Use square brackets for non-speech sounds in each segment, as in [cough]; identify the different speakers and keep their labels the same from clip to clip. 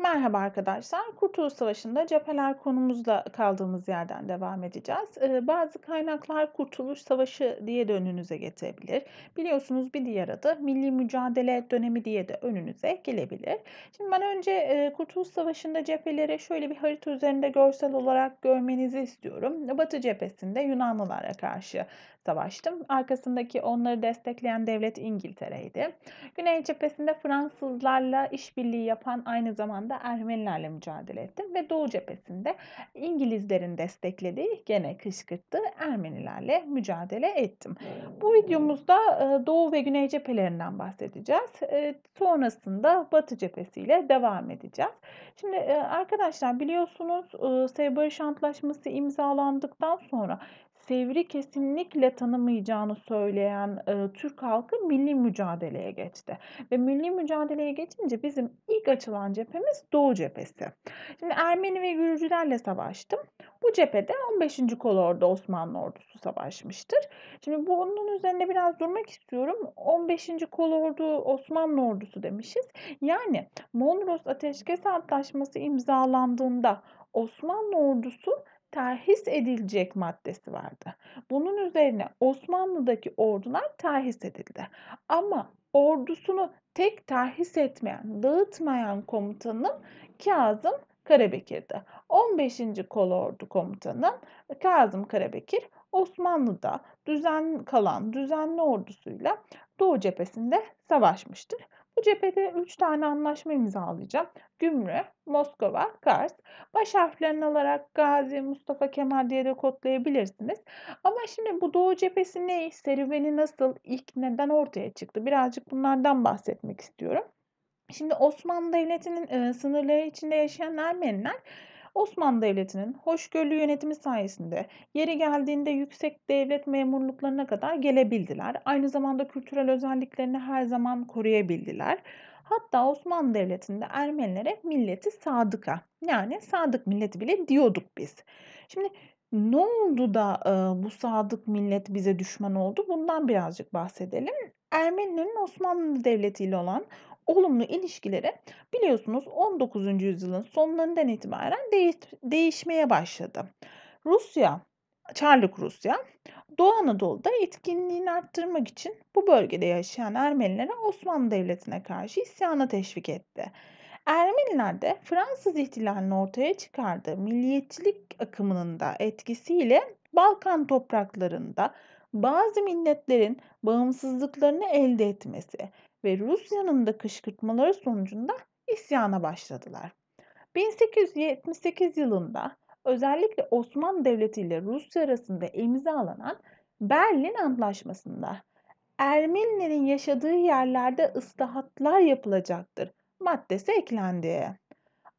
Speaker 1: Merhaba arkadaşlar. Kurtuluş Savaşı'nda cepheler konumuzla kaldığımız yerden devam edeceğiz. Ee, bazı kaynaklar Kurtuluş Savaşı diye de önünüze getirebilir. Biliyorsunuz bir diğer adı Milli Mücadele Dönemi diye de önünüze gelebilir. Şimdi ben önce e, Kurtuluş Savaşı'nda cepheleri şöyle bir harita üzerinde görsel olarak görmenizi istiyorum. Batı cephesinde Yunanlılara karşı Savaştım. Arkasındaki onları destekleyen devlet İngiltere'ydi. Güney cephesinde Fransızlarla işbirliği yapan aynı zamanda Ermenilerle mücadele ettim ve Doğu cephesinde İngilizlerin desteklediği gene kışkırttığı Ermenilerle mücadele ettim. Bu videomuzda e, Doğu ve Güney cephelerinden bahsedeceğiz. E, sonrasında Batı cephesiyle devam edeceğiz. Şimdi e, arkadaşlar biliyorsunuz Sevbarış Antlaşması imzalandıktan sonra Sevr'i kesinlikle tanımayacağını söyleyen e, Türk halkı milli mücadeleye geçti. Ve milli mücadeleye geçince bizim ilk açılan cephemiz Doğu cephesi. Şimdi Ermeni ve Gürcülerle savaştım. Bu cephede 15. Kolordu Osmanlı ordusu savaşmıştır. Şimdi bu onun üzerinde biraz durmak istiyorum. 15. kolordu Osmanlı ordusu demişiz. Yani Mondros Ateşkes Antlaşması imzalandığında Osmanlı ordusu terhis edilecek maddesi vardı. Bunun üzerine Osmanlı'daki ordular terhis edildi. Ama ordusunu tek terhis etmeyen, dağıtmayan komutanım Kazım Karabekir'di. 15. Kolordu komutanı Kazım Karabekir Osmanlı'da düzen kalan düzenli ordusuyla Doğu cephesinde savaşmıştır. Bu cephede 3 tane anlaşma imzalayacağım. Gümrü, Moskova, Kars. Baş harflerini alarak Gazi, Mustafa Kemal diye de kodlayabilirsiniz. Ama şimdi bu Doğu cephesi ne? Serüveni nasıl? İlk neden ortaya çıktı? Birazcık bunlardan bahsetmek istiyorum. Şimdi Osmanlı Devleti'nin sınırları içinde yaşayan Ermeniler Osmanlı Devleti'nin hoşgörülü yönetimi sayesinde yeri geldiğinde yüksek devlet memurluklarına kadar gelebildiler. Aynı zamanda kültürel özelliklerini her zaman koruyabildiler. Hatta Osmanlı Devleti'nde Ermenilere milleti sadıka yani sadık milleti bile diyorduk biz. Şimdi ne oldu da e, bu sadık millet bize düşman oldu? Bundan birazcık bahsedelim. Ermenilerin Osmanlı Devleti ile olan olumlu ilişkileri, biliyorsunuz 19. yüzyılın sonlarından itibaren değiş, değişmeye başladı. Rusya, Çarlık Rusya, Doğu Anadolu'da etkinliğini arttırmak için bu bölgede yaşayan Ermenilere Osmanlı Devleti'ne karşı isyana teşvik etti. Ermeniler de Fransız ihtilalini ortaya çıkardığı milliyetçilik akımının da etkisiyle Balkan topraklarında bazı milletlerin bağımsızlıklarını elde etmesi ve Rusya'nın da kışkırtmaları sonucunda isyana başladılar. 1878 yılında özellikle Osmanlı Devleti ile Rusya arasında imzalanan Berlin Antlaşması'nda Ermenilerin yaşadığı yerlerde ıslahatlar yapılacaktır maddesi eklendi.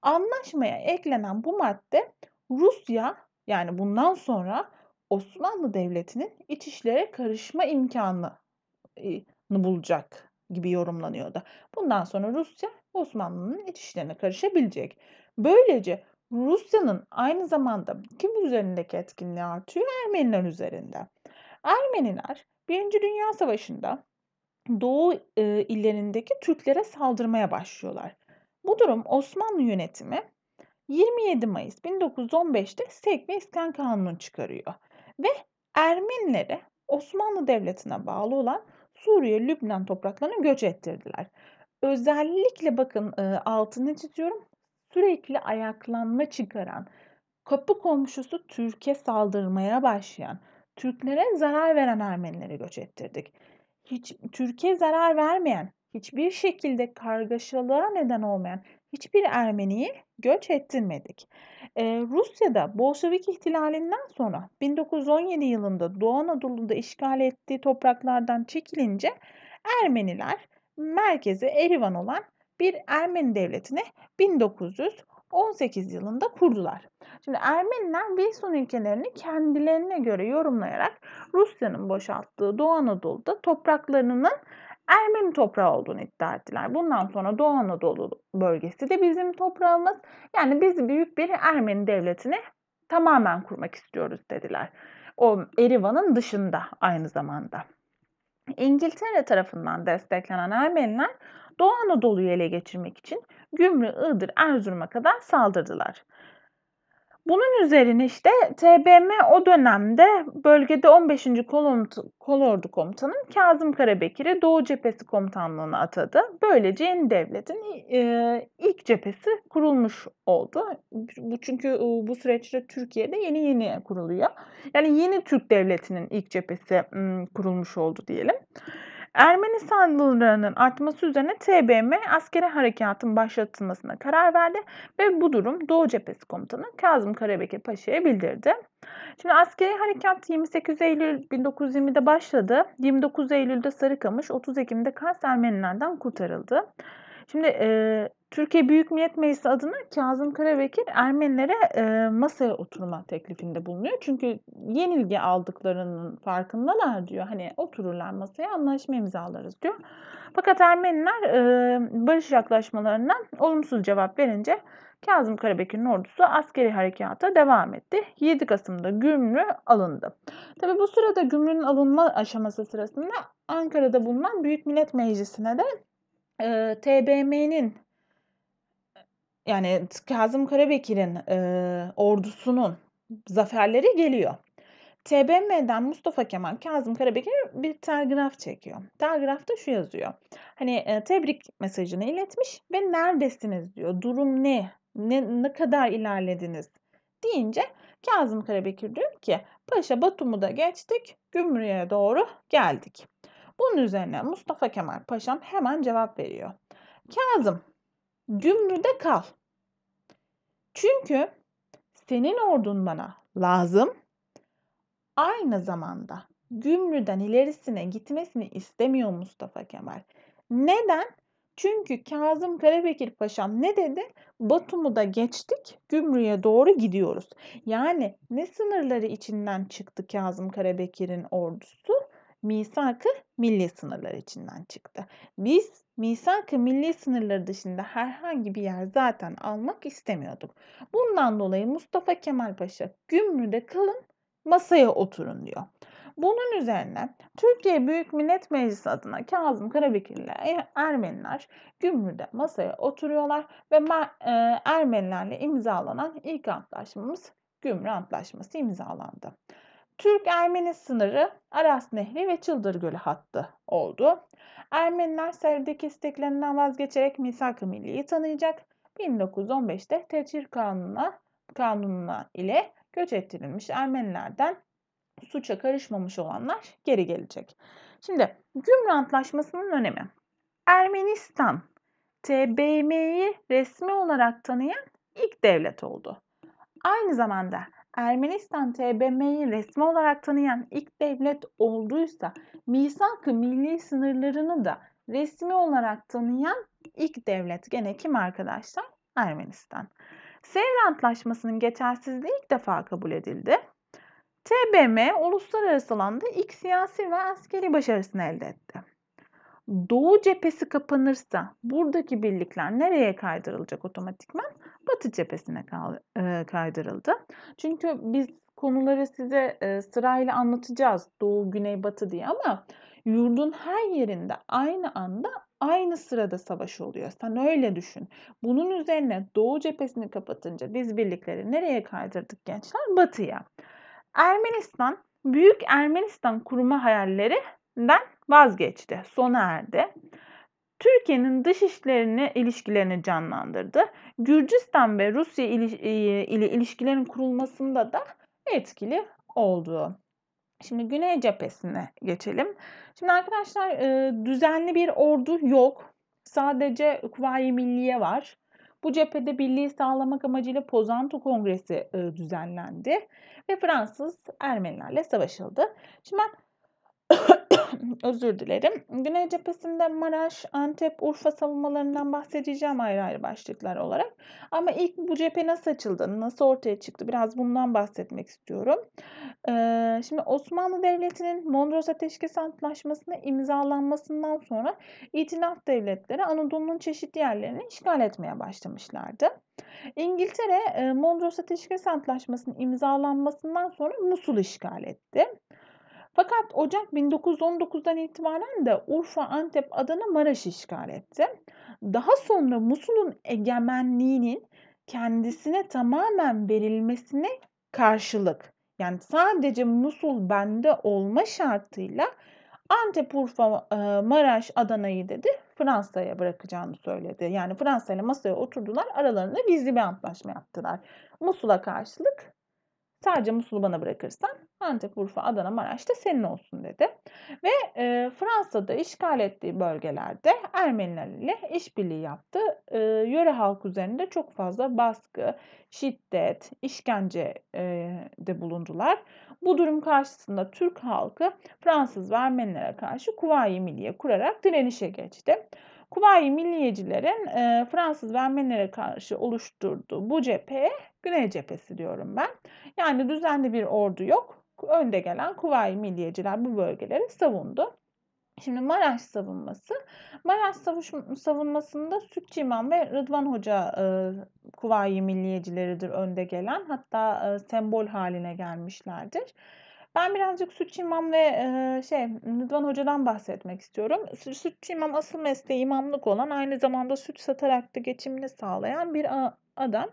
Speaker 1: Anlaşmaya eklenen bu madde Rusya yani bundan sonra Osmanlı Devleti'nin iç işlere karışma imkanını ıı, bulacak gibi yorumlanıyordu. Bundan sonra Rusya Osmanlı'nın iç işlerine karışabilecek. Böylece Rusya'nın aynı zamanda kim üzerindeki etkinliği artıyor? Ermeniler üzerinde. Ermeniler Birinci Dünya Savaşı'nda Doğu e, illerindeki Türklere saldırmaya başlıyorlar. Bu durum Osmanlı yönetimi 27 Mayıs 1915'te Seyk ve İskan Kanunu çıkarıyor ve Ermenilere Osmanlı Devleti'ne bağlı olan Suriye, Lübnan topraklarını göç ettirdiler. Özellikle bakın e, altını çiziyorum. Sürekli ayaklanma çıkaran, kapı komşusu Türkiye saldırmaya başlayan, Türklere zarar veren Ermenileri göç ettirdik. Hiç Türkiye zarar vermeyen, hiçbir şekilde kargaşalara neden olmayan hiçbir Ermeniyi göç ettirmedik. Ee, Rusya'da Bolşevik ihtilalinden sonra 1917 yılında Doğu Anadolu'da işgal ettiği topraklardan çekilince Ermeniler merkezi Erivan olan bir Ermeni devletini 1918 yılında kurdular. Şimdi Ermeniler Beysun ülkelerini kendilerine göre yorumlayarak Rusya'nın boşalttığı Doğu Anadolu'da topraklarının Ermeni toprağı olduğunu iddia ettiler. Bundan sonra Doğu Anadolu bölgesi de bizim toprağımız. Yani biz büyük bir Ermeni devletini tamamen kurmak istiyoruz dediler. O Erivan'ın dışında aynı zamanda. İngiltere tarafından desteklenen Ermeniler Doğu Anadolu'yu ele geçirmek için Gümrü, Iğdır, Erzurum'a kadar saldırdılar. Bunun üzerine işte TBM o dönemde bölgede 15. Kolordu Komutanı Kazım Karabekir'i Doğu Cephesi Komutanlığı'na atadı. Böylece yeni devletin e, ilk cephesi kurulmuş oldu. Bu çünkü e, bu süreçte Türkiye'de yeni yeni kuruluyor. Yani yeni Türk Devleti'nin ilk cephesi kurulmuş oldu diyelim. Ermeni Ermenistanlılarının artması üzerine TBM askeri harekatın başlatılmasına karar verdi ve bu durum Doğu Cephesi Komutanı Kazım Karabekir Paşa'ya bildirdi. Şimdi askeri harekat 28 Eylül 1920'de başladı. 29 Eylül'de Sarıkamış, 30 Ekim'de Kars Ermenilerden kurtarıldı. Şimdi e, Türkiye Büyük Millet Meclisi adına Kazım Karabekir Ermenilere e, masaya oturma teklifinde bulunuyor. Çünkü yenilgi aldıklarının farkındalar diyor. Hani otururlar masaya anlaşma imzalarız diyor. Fakat Ermeniler e, barış yaklaşmalarından olumsuz cevap verince Kazım Karabekir'in ordusu askeri harekata devam etti. 7 Kasım'da Gümrü alındı. Tabi bu sırada Gümrü'nün alınma aşaması sırasında Ankara'da bulunan Büyük Millet Meclisi'ne de e, TBMM'nin yani Kazım Karabekir'in e, ordusunun zaferleri geliyor. TBM'den Mustafa Kemal Kazım Karabekir bir telgraf çekiyor. Telgrafta şu yazıyor. Hani e, tebrik mesajını iletmiş ve neredesiniz diyor. Durum ne? Ne, ne kadar ilerlediniz? deyince Kazım Karabekir diyor ki Paşa Batum'u da geçtik, Gümrüğe doğru geldik. Bunun üzerine Mustafa Kemal Paşam hemen cevap veriyor. Kazım, Gümrü'de kal. Çünkü senin ordun bana lazım. Aynı zamanda Gümrü'den ilerisine gitmesini istemiyor Mustafa Kemal. Neden? Çünkü Kazım Karabekir Paşam ne dedi? Batum'u da geçtik, Gümrü'ye doğru gidiyoruz. Yani ne sınırları içinden çıktı Kazım Karabekir'in ordusu? Misakı milli sınırlar içinden çıktı. Biz Misakı milli sınırları dışında herhangi bir yer zaten almak istemiyorduk. Bundan dolayı Mustafa Kemal Paşa gümrüde kalın masaya oturun diyor. Bunun üzerine Türkiye Büyük Millet Meclisi adına Kazım Karabekir ile er-, Ermeniler Gümrü'de masaya oturuyorlar ve e, Ermenilerle imzalanan ilk antlaşmamız Gümrü Antlaşması imzalandı. Türk-Ermeni sınırı Aras Nehri ve Çıldır Gölü hattı oldu. Ermeniler Serv'deki isteklerinden vazgeçerek misak Milli'yi tanıyacak. 1915'te Tecir Kanunu'na kanununa ile göç ettirilmiş Ermenilerden suça karışmamış olanlar geri gelecek. Şimdi Gümrü Antlaşması'nın önemi. Ermenistan TBM'yi resmi olarak tanıyan ilk devlet oldu. Aynı zamanda Ermenistan TBM'yi resmi olarak tanıyan ilk devlet olduysa misak-ı milli sınırlarını da resmi olarak tanıyan ilk devlet gene kim arkadaşlar? Ermenistan. Sevr Antlaşması'nın geçersizliği ilk defa kabul edildi. TBM uluslararası alanda ilk siyasi ve askeri başarısını elde etti. Doğu cephesi kapanırsa buradaki birlikler nereye kaydırılacak otomatikman? Batı cephesine kaydırıldı. Çünkü biz konuları size sırayla anlatacağız doğu, güney, batı diye ama yurdun her yerinde aynı anda aynı sırada savaş oluyor. Sen öyle düşün. Bunun üzerine doğu cephesini kapatınca biz birlikleri nereye kaydırdık gençler? Batıya. Ermenistan, Büyük Ermenistan kurma hayallerinden vazgeçti. Sona erdi. Türkiye'nin dış işlerine ilişkilerini canlandırdı. Gürcistan ve Rusya e, ile ilişkilerin kurulmasında da etkili oldu. Şimdi Güney cephesine geçelim. Şimdi arkadaşlar e, düzenli bir ordu yok. Sadece Kuvayi Milliye var. Bu cephede birliği sağlamak amacıyla Pozanto Kongresi e, düzenlendi ve Fransız Ermenilerle savaşıldı. Şimdi ben [coughs] Özür dilerim. Güney cephesinde Maraş, Antep, Urfa savunmalarından bahsedeceğim ayrı ayrı başlıklar olarak. Ama ilk bu cephe nasıl açıldı, nasıl ortaya çıktı biraz bundan bahsetmek istiyorum. Ee, şimdi Osmanlı Devleti'nin Mondros Ateşkes Antlaşması'na imzalanmasından sonra itilaf devletleri Anadolu'nun çeşitli yerlerini işgal etmeye başlamışlardı. İngiltere e, Mondros Ateşkes Antlaşması'nın imzalanmasından sonra Musul işgal etti. Fakat Ocak 1919'dan itibaren de Urfa, Antep, Adana, Maraş işgal etti. Daha sonra Musul'un egemenliğinin kendisine tamamen verilmesine karşılık yani sadece Musul bende olma şartıyla Antep, Urfa, e, Maraş, Adana'yı dedi Fransa'ya bırakacağını söyledi. Yani Fransa ile masaya oturdular. Aralarında gizli bir antlaşma yaptılar. Musul'a karşılık Sadece Musul'u bana bırakırsan Antep, Urfa, Adana, Maraş'ta senin olsun dedi. Ve e, Fransa'da işgal ettiği bölgelerde Ermeniler ile işbirliği yaptı. E, yöre halk üzerinde çok fazla baskı, şiddet, işkence e, de bulundular. Bu durum karşısında Türk halkı Fransız ve Ermenilere karşı Kuvayi Milliye kurarak direnişe geçti. Kuvayi Milliyecilerin e, Fransız ve karşı oluşturduğu bu cephe Güney cephesi diyorum ben. Yani düzenli bir ordu yok. Önde gelen Kuvayi Milliyeciler bu bölgeleri savundu. Şimdi Maraş savunması. Maraş savuş, savunmasında Sütçü İmam ve Rıdvan Hoca e, Kuvayi Milliyecileridir önde gelen. Hatta e, sembol haline gelmişlerdir. Ben birazcık Sütçü imam ve e, şey Rıdvan Hoca'dan bahsetmek istiyorum. Sütçü imam asıl mesleği imamlık olan aynı zamanda süt satarak da geçimini sağlayan bir adam.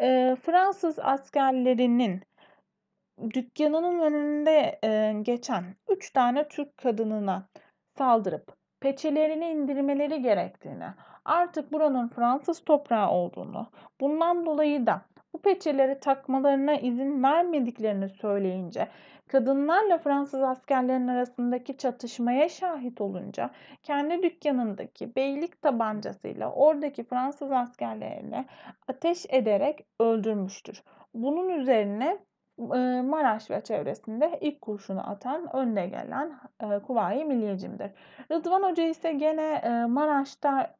Speaker 1: E, Fransız askerlerinin dükkanının önünde e, geçen 3 tane Türk kadınına saldırıp peçelerini indirmeleri gerektiğini, artık buranın Fransız toprağı olduğunu, bundan dolayı da bu peçeleri takmalarına izin vermediklerini söyleyince kadınlarla Fransız askerlerinin arasındaki çatışmaya şahit olunca kendi dükkanındaki beylik tabancasıyla oradaki Fransız askerlerine ateş ederek öldürmüştür. Bunun üzerine e, Maraş ve çevresinde ilk kurşunu atan önde gelen e, Kuvayi Milliyecim'dir. Rıdvan Hoca ise gene e, Maraş'ta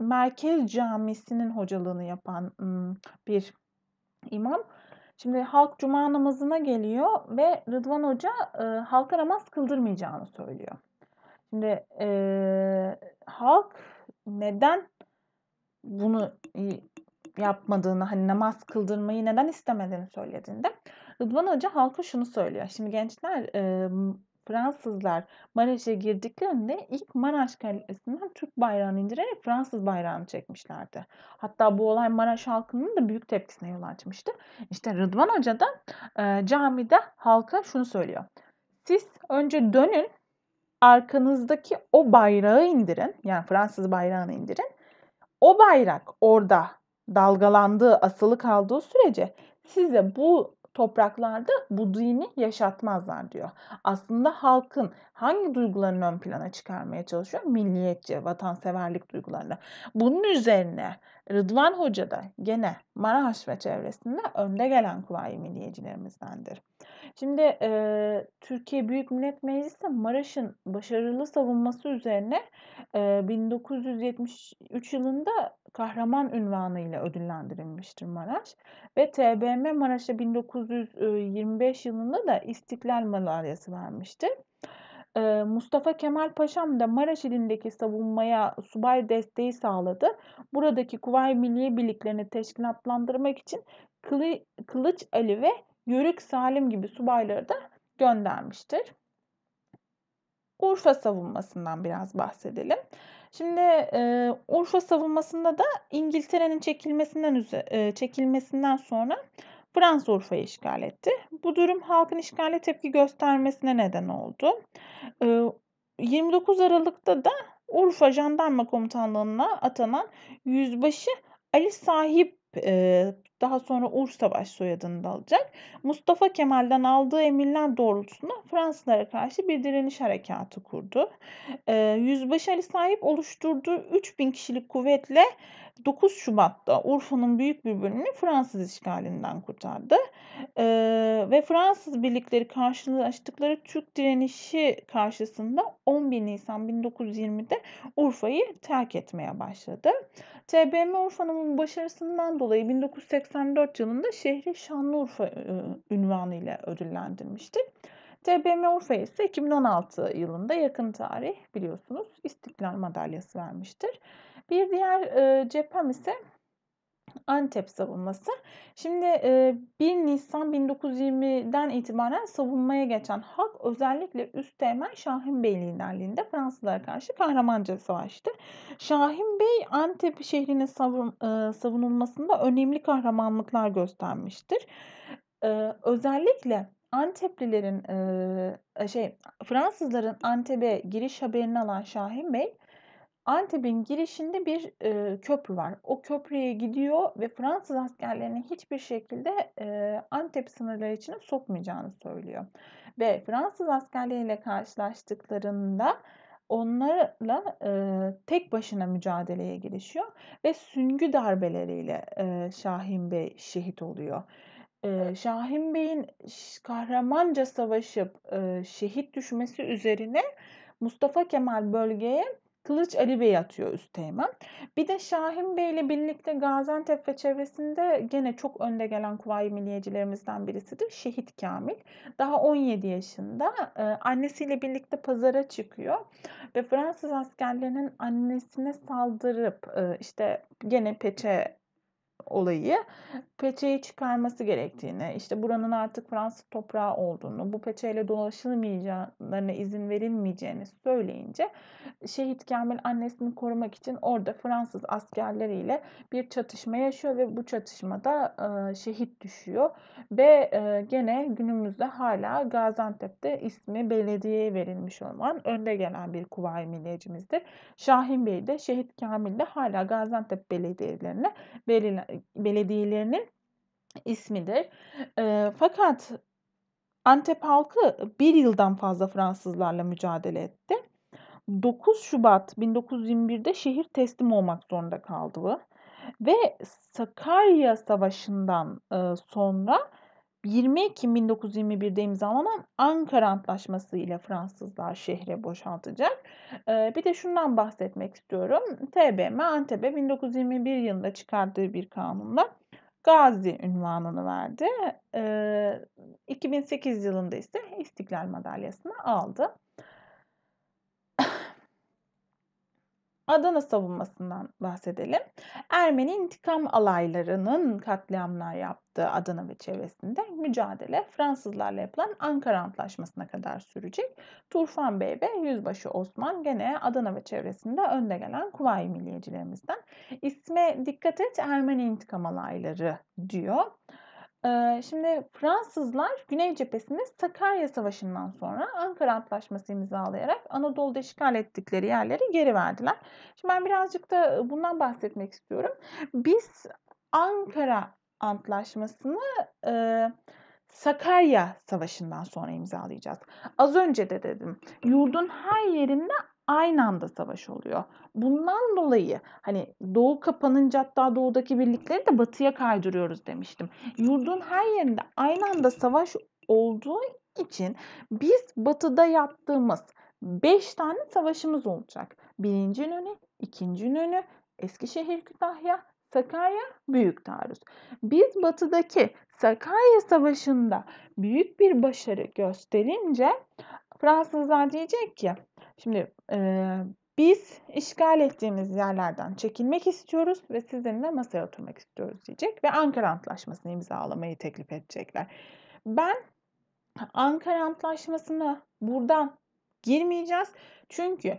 Speaker 1: Merkez Camisi'nin hocalığını yapan bir imam. Şimdi halk cuma namazına geliyor ve Rıdvan Hoca e, halka namaz kıldırmayacağını söylüyor. Şimdi e, halk neden bunu yapmadığını, hani namaz kıldırmayı neden istemediğini söylediğinde Rıdvan Hoca halka şunu söylüyor. Şimdi gençler e, Fransızlar Maraş'a girdiklerinde ilk Maraş Kalesi'nden Türk bayrağını indirerek Fransız bayrağını çekmişlerdi. Hatta bu olay Maraş halkının da büyük tepkisine yol açmıştı. İşte Rıdvan Hoca da e, camide halka şunu söylüyor. Siz önce dönün arkanızdaki o bayrağı indirin. Yani Fransız bayrağını indirin. O bayrak orada dalgalandığı, asılı kaldığı sürece size bu topraklarda bu dini yaşatmazlar diyor. Aslında halkın hangi duygularını ön plana çıkarmaya çalışıyor? Milliyetçi, vatanseverlik duygularını. Bunun üzerine Rıdvan Hoca da gene Maraş ve çevresinde önde gelen kuvayi milliyetçilerimizdendir. Şimdi e, Türkiye Büyük Millet Meclisi Maraş'ın başarılı savunması üzerine e, 1973 yılında kahraman ünvanıyla ödüllendirilmiştir Maraş. Ve TBMM Maraş'a 1925 e, yılında da İstiklal Madalyası vermiştir. E, Mustafa Kemal Paşam da Maraş ilindeki savunmaya subay desteği sağladı. Buradaki kuvay milli Birliklerini teşkilatlandırmak için Kılı, Kılıç Ali ve Yörük Salim gibi subayları da göndermiştir. Urfa savunmasından biraz bahsedelim. Şimdi e, Urfa savunmasında da İngiltere'nin çekilmesinden e, çekilmesinden sonra Fransa Urfa'yı işgal etti. Bu durum halkın işgale tepki göstermesine neden oldu. E, 29 Aralık'ta da Urfa Jandarma Komutanlığı'na atanan Yüzbaşı Ali Sahip e, daha sonra Ur Savaş soyadını da alacak. Mustafa Kemal'den aldığı emirler doğrultusunda Fransızlara karşı bir direniş harekatı kurdu. Ee, Yüzbaşı Ali Sahip oluşturduğu 3000 kişilik kuvvetle 9 Şubat'ta Urfa'nın büyük bir bölümünü Fransız işgalinden kurtardı. E, ve Fransız birlikleri karşılaştıkları Türk direnişi karşısında 11 Nisan 1920'de Urfa'yı terk etmeye başladı. TBMM Urfa'nın başarısından dolayı 1984 yılında şehri Şanlıurfa e, ünvanıyla ödüllendirmiştir. TBMM Urfa ise 2016 yılında yakın tarih biliyorsunuz İstiklal Madalyası vermiştir. Bir diğer e, cephem ise Antep savunması. Şimdi 1 e, Nisan 1920'den itibaren savunmaya geçen halk özellikle Üsteğmen Şahin Bey liderliğinde Fransızlara karşı kahramanca savaştı. Şahin Bey Antep şehrinin savun, e, savunulmasında önemli kahramanlıklar göstermiştir. E, özellikle Anteplilerin şey Fransızların Antep'e giriş haberini alan Şahin Bey Antep'in girişinde bir e, köprü var. O köprüye gidiyor ve Fransız askerlerini hiçbir şekilde e, Antep sınırları içine sokmayacağını söylüyor. Ve Fransız askerleriyle karşılaştıklarında onlarla e, tek başına mücadeleye girişiyor ve süngü darbeleriyle e, Şahin Bey şehit oluyor. E, Şahin Bey'in kahramanca savaşıp e, şehit düşmesi üzerine Mustafa Kemal bölgeye Kılıç Ali Bey atıyor Üsteğmen. Bir de Şahin Bey ile birlikte Gaziantep ve çevresinde gene çok önde gelen Kuvayi Milliyecilerimizden birisidir. Şehit Kamil. Daha 17 yaşında e, annesiyle birlikte pazara çıkıyor. Ve Fransız askerlerinin annesine saldırıp e, işte gene peçe olayı peçeyi çıkarması gerektiğini, işte buranın artık Fransız toprağı olduğunu, bu peçeyle dolaşılmayacaklarına izin verilmeyeceğini söyleyince şehit Kamil annesini korumak için orada Fransız askerleriyle bir çatışma yaşıyor ve bu çatışmada e, şehit düşüyor ve e, gene günümüzde hala Gaziantep'te ismi belediyeye verilmiş olan önde gelen bir kuvayi milliyecimizdir. Şahin Bey de şehit Kamil de hala Gaziantep belediyelerine verilen, belediyelerinin ismidir. E, fakat Antep halkı bir yıldan fazla Fransızlarla mücadele etti. 9 Şubat 1921'de şehir teslim olmak zorunda kaldı ve Sakarya Savaşı'ndan sonra 20 Ekim 1921'de imzalanan Ankara Antlaşması ile Fransızlar şehre boşaltacak. Bir de şundan bahsetmek istiyorum. TBM Antep'e 1921 yılında çıkardığı bir kanunla Gazi ünvanını verdi. 2008 yılında ise İstiklal Madalyası'nı aldı. Adana savunmasından bahsedelim. Ermeni intikam alaylarının katliamlar yaptığı Adana ve çevresinde mücadele Fransızlarla yapılan Ankara Antlaşması'na kadar sürecek. Turfan Bey ve Yüzbaşı Osman gene Adana ve çevresinde önde gelen Kuvayi Milliyecilerimizden. İsme dikkat et Ermeni intikam alayları diyor. Şimdi Fransızlar Güney cephesinde Sakarya Savaşı'ndan sonra Ankara Antlaşması imzalayarak Anadolu'da işgal ettikleri yerleri geri verdiler. Şimdi ben birazcık da bundan bahsetmek istiyorum. Biz Ankara Antlaşması'nı e, Sakarya Savaşı'ndan sonra imzalayacağız. Az önce de dedim. Yurdun her yerinde aynı anda savaş oluyor. Bundan dolayı hani doğu kapanınca hatta doğudaki birlikleri de batıya kaydırıyoruz demiştim. Yurdun her yerinde aynı anda savaş olduğu için biz batıda yaptığımız 5 tane savaşımız olacak. Birinci İnönü, ikinci İnönü, Eskişehir Kütahya, Sakarya büyük taarruz. Biz batıdaki Sakarya Savaşı'nda büyük bir başarı gösterince Fransızlar diyecek ki şimdi e, biz işgal ettiğimiz yerlerden çekilmek istiyoruz ve sizinle masaya oturmak istiyoruz diyecek ve Ankara Antlaşması'nı imzalamayı teklif edecekler. Ben Ankara Antlaşması'na buradan girmeyeceğiz. Çünkü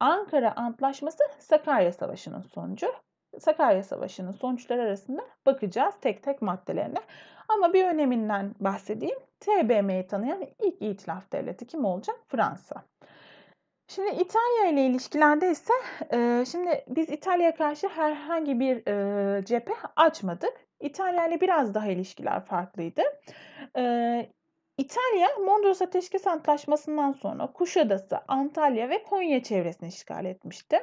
Speaker 1: Ankara Antlaşması Sakarya Savaşı'nın sonucu. Sakarya Savaşı'nın sonuçları arasında bakacağız tek tek maddelerine. Ama bir öneminden bahsedeyim. TBM'yi tanıyan ilk itilaf devleti kim olacak? Fransa. Şimdi İtalya ile ilişkilerde ise e, şimdi biz İtalya karşı herhangi bir e, cephe açmadık. İtalya ile biraz daha ilişkiler farklıydı. E, İtalya Mondros Ateşkes Antlaşması'ndan sonra Kuşadası, Antalya ve Konya çevresini işgal etmişti.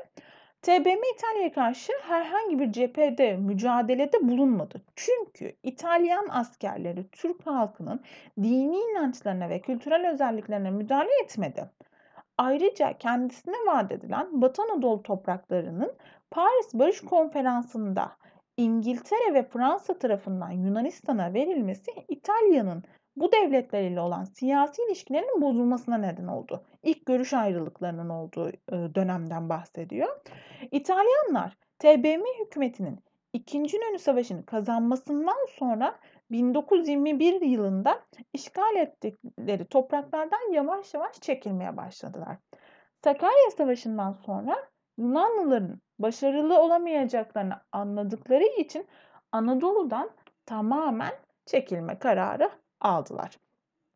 Speaker 1: TBM İtalya'ya karşı herhangi bir cephede mücadelede bulunmadı. Çünkü İtalyan askerleri Türk halkının dini inançlarına ve kültürel özelliklerine müdahale etmedi. Ayrıca kendisine vaat edilen Batı Anadolu topraklarının Paris Barış Konferansı'nda İngiltere ve Fransa tarafından Yunanistan'a verilmesi İtalya'nın bu devletler ile olan siyasi ilişkilerin bozulmasına neden oldu. İlk görüş ayrılıklarının olduğu e, dönemden bahsediyor. İtalyanlar TBM hükümetinin 2. İnönü Savaşı'nı kazanmasından sonra 1921 yılında işgal ettikleri topraklardan yavaş yavaş çekilmeye başladılar. Sakarya Savaşı'ndan sonra Yunanlıların başarılı olamayacaklarını anladıkları için Anadolu'dan tamamen çekilme kararı aldılar.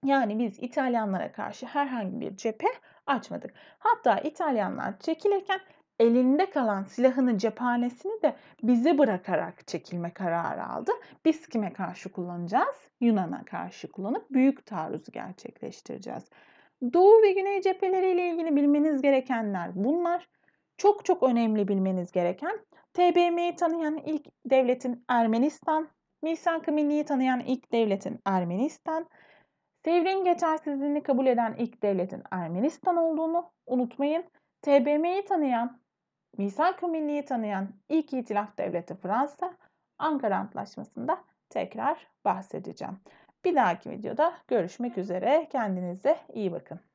Speaker 1: Yani biz İtalyanlara karşı herhangi bir cephe açmadık. Hatta İtalyanlar çekilirken elinde kalan silahının cephanesini de bize bırakarak çekilme kararı aldı. Biz kime karşı kullanacağız? Yunan'a karşı kullanıp büyük taarruzu gerçekleştireceğiz. Doğu ve Güney cepheleriyle ilgili bilmeniz gerekenler bunlar. Çok çok önemli bilmeniz gereken TBM'yi tanıyan ilk devletin Ermenistan Misak-ı Milli'yi tanıyan ilk devletin Ermenistan, Sevrin geçersizliğini kabul eden ilk devletin Ermenistan olduğunu unutmayın. TBM'yi tanıyan, Misak-ı Milli'yi tanıyan ilk itilaf devleti Fransa, Ankara Antlaşması'nda tekrar bahsedeceğim. Bir dahaki videoda görüşmek üzere. Kendinize iyi bakın.